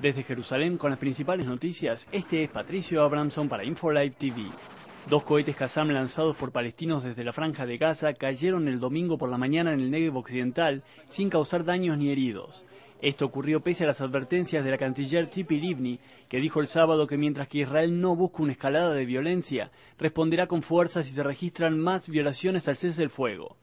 Desde Jerusalén con las principales noticias, este es Patricio Abramson para InfoLive TV. Dos cohetes Kazam lanzados por palestinos desde la franja de Gaza cayeron el domingo por la mañana en el Negev occidental sin causar daños ni heridos. Esto ocurrió pese a las advertencias de la canciller Tzipi Livni, que dijo el sábado que mientras que Israel no busca una escalada de violencia, responderá con fuerza si se registran más violaciones al cese del fuego.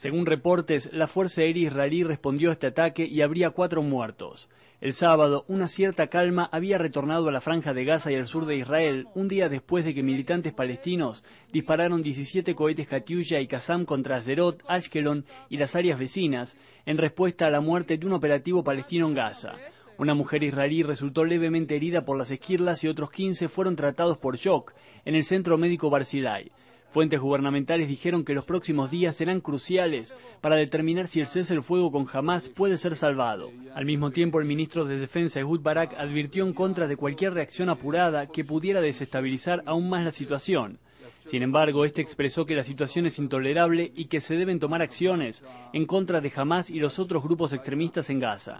Según reportes, la Fuerza Aérea Israelí respondió a este ataque y habría cuatro muertos. El sábado, una cierta calma había retornado a la franja de Gaza y al sur de Israel, un día después de que militantes palestinos dispararon 17 cohetes Katyusha y Kazam contra Azeroth, Ashkelon y las áreas vecinas, en respuesta a la muerte de un operativo palestino en Gaza. Una mujer israelí resultó levemente herida por las esquirlas y otros 15 fueron tratados por shock en el centro médico Barzilai. Fuentes gubernamentales dijeron que los próximos días serán cruciales para determinar si el cese del fuego con Hamas puede ser salvado. Al mismo tiempo, el ministro de Defensa, Ehud Barak, advirtió en contra de cualquier reacción apurada que pudiera desestabilizar aún más la situación. Sin embargo, este expresó que la situación es intolerable y que se deben tomar acciones en contra de Hamas y los otros grupos extremistas en Gaza.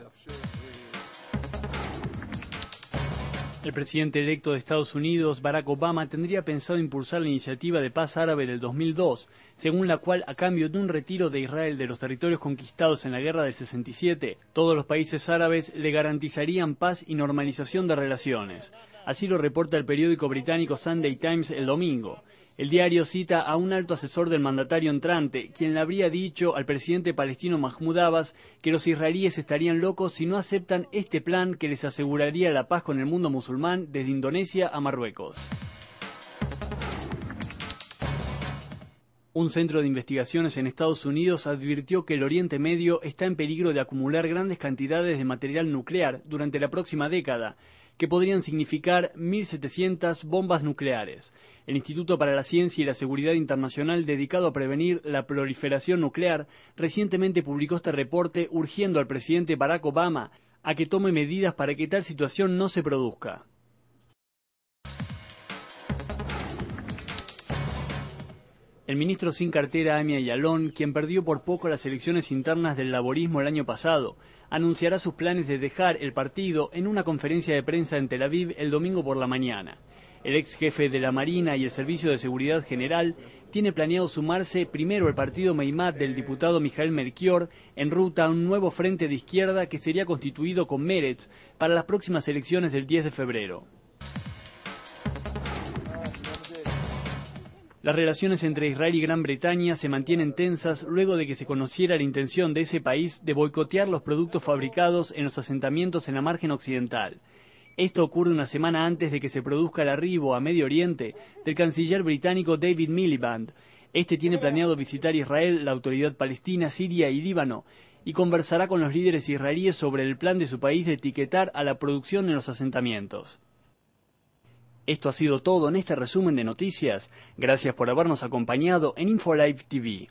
El presidente electo de Estados Unidos, Barack Obama, tendría pensado impulsar la iniciativa de paz árabe del 2002, según la cual, a cambio de un retiro de Israel de los territorios conquistados en la guerra del 67, todos los países árabes le garantizarían paz y normalización de relaciones. Así lo reporta el periódico británico Sunday Times el domingo. El diario cita a un alto asesor del mandatario entrante, quien le habría dicho al presidente palestino Mahmoud Abbas que los israelíes estarían locos si no aceptan este plan que les aseguraría la paz con el mundo musulmán desde Indonesia a Marruecos. Un centro de investigaciones en Estados Unidos advirtió que el Oriente Medio está en peligro de acumular grandes cantidades de material nuclear durante la próxima década que podrían significar 1.700 bombas nucleares. El Instituto para la Ciencia y la Seguridad Internacional dedicado a prevenir la proliferación nuclear recientemente publicó este reporte urgiendo al presidente Barack Obama a que tome medidas para que tal situación no se produzca. El ministro sin cartera, Amy Ayalón, quien perdió por poco las elecciones internas del laborismo el año pasado, anunciará sus planes de dejar el partido en una conferencia de prensa en Tel Aviv el domingo por la mañana. El ex jefe de la Marina y el Servicio de Seguridad General tiene planeado sumarse primero al partido Meimat del diputado Mijael Melchior en ruta a un nuevo frente de izquierda que sería constituido con Meretz para las próximas elecciones del 10 de febrero. Las relaciones entre Israel y Gran Bretaña se mantienen tensas luego de que se conociera la intención de ese país de boicotear los productos fabricados en los asentamientos en la margen occidental. Esto ocurre una semana antes de que se produzca el arribo a Medio Oriente del canciller británico David Miliband. Este tiene planeado visitar Israel, la autoridad palestina, Siria y Líbano y conversará con los líderes israelíes sobre el plan de su país de etiquetar a la producción en los asentamientos. Esto ha sido todo en este resumen de noticias. Gracias por habernos acompañado en InfoLife TV.